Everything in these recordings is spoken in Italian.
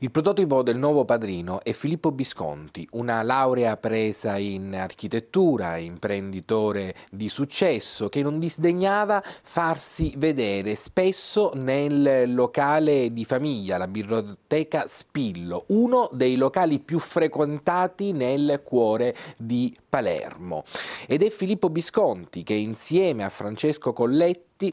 Il prototipo del nuovo padrino è Filippo Bisconti, una laurea presa in architettura, imprenditore di successo, che non disdegnava farsi vedere spesso nel locale di famiglia, la biblioteca Spillo, uno dei locali più frequentati nel cuore di Palermo. Ed è Filippo Bisconti che insieme a Francesco Colletti fatti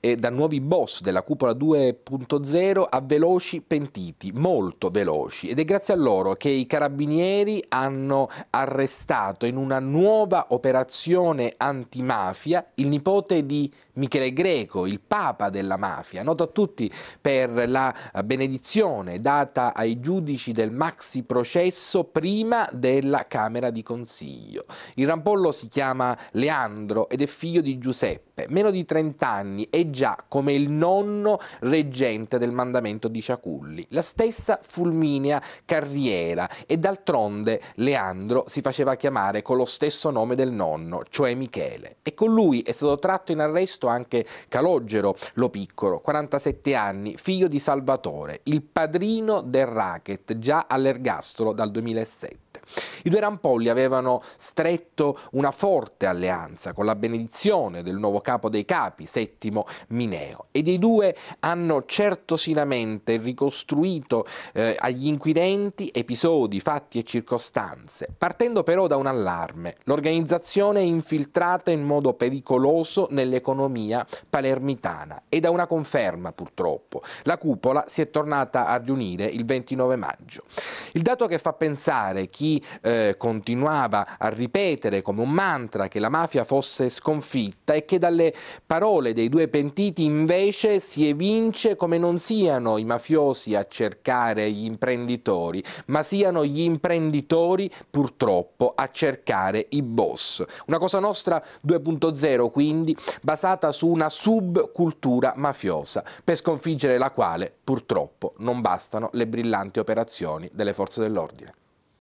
eh, da nuovi boss della cupola 2.0 a veloci pentiti, molto veloci, ed è grazie a loro che i carabinieri hanno arrestato in una nuova operazione antimafia il nipote di Michele Greco, il papa della mafia, noto a tutti per la benedizione data ai giudici del maxi processo prima della Camera di Consiglio. Il rampollo si chiama Leandro ed è figlio di Giuseppe, meno di 30 anni e già come il nonno reggente del mandamento di Ciaculli. La stessa fulminea carriera e d'altronde Leandro si faceva chiamare con lo stesso nome del nonno, cioè Michele. E con lui è stato tratto in arresto anche Calogero Lo Piccolo, 47 anni, figlio di Salvatore, il padrino del racket, già all'ergastolo dal 2007. I due Rampolli avevano stretto una forte alleanza con la benedizione del nuovo capo dei capi, VII Mineo E dei due hanno certosinamente ricostruito eh, agli inquirenti episodi, fatti e circostanze, partendo però da un allarme. L'organizzazione è infiltrata in modo pericoloso nell'economia palermitana e da una conferma purtroppo. La cupola si è tornata a riunire il 29 maggio. Il dato che fa pensare chi eh, continuava a ripetere come un mantra che la mafia fosse sconfitta è che dalle parole parole dei due pentiti invece si evince come non siano i mafiosi a cercare gli imprenditori, ma siano gli imprenditori purtroppo a cercare i boss. Una cosa nostra 2.0 quindi basata su una subcultura mafiosa, per sconfiggere la quale purtroppo non bastano le brillanti operazioni delle forze dell'ordine.